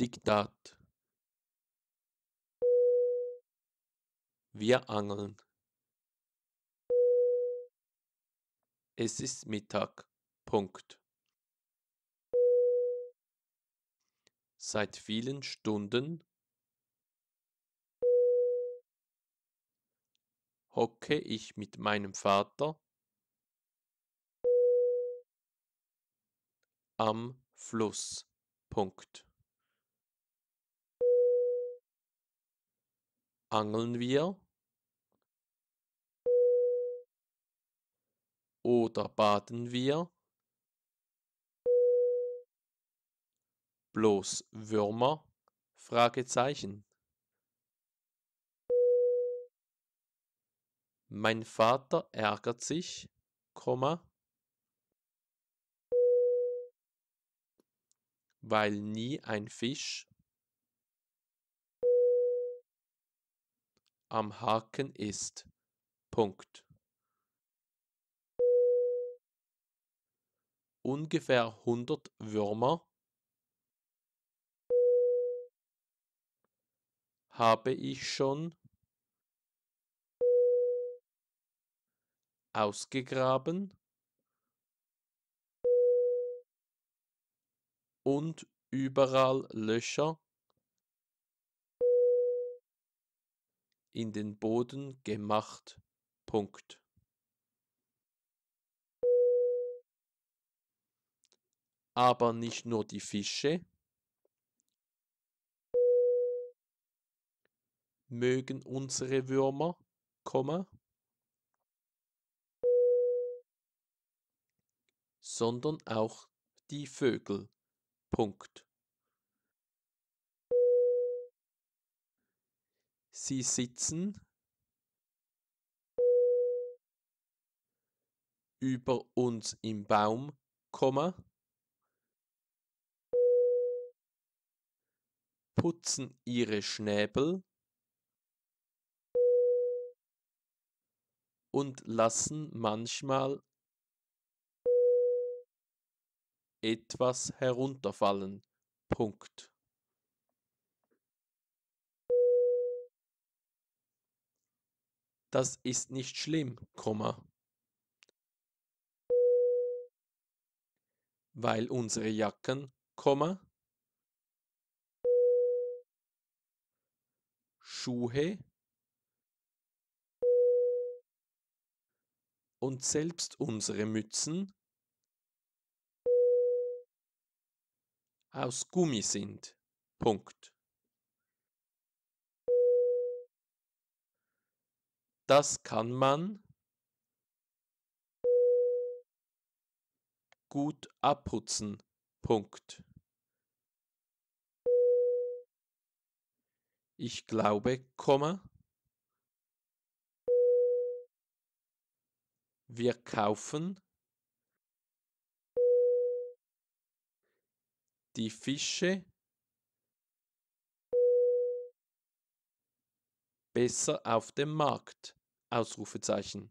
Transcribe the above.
Diktat Wir angeln. Es ist Mittag. Punkt. Seit vielen Stunden hocke ich mit meinem Vater am Fluss. Punkt. Angeln wir? Oder baden wir? Bloß Würmer? Fragezeichen. Mein Vater ärgert sich, Komma, weil nie ein Fisch am Haken ist. Punkt. Ungefähr hundert Würmer habe ich schon ausgegraben und überall Löcher in den Boden gemacht. Punkt. Aber nicht nur die Fische mögen unsere Würmer, Komma, sondern auch die Vögel. Punkt. Sie sitzen über uns im Baum, putzen ihre Schnäbel und lassen manchmal etwas herunterfallen. Punkt. Das ist nicht schlimm, weil unsere Jacken, Schuhe und selbst unsere Mützen aus Gummi sind. Punkt. Das kann man gut abputzen. Punkt. Ich glaube, Komma. Wir kaufen die Fische besser auf dem Markt. Ausrufezeichen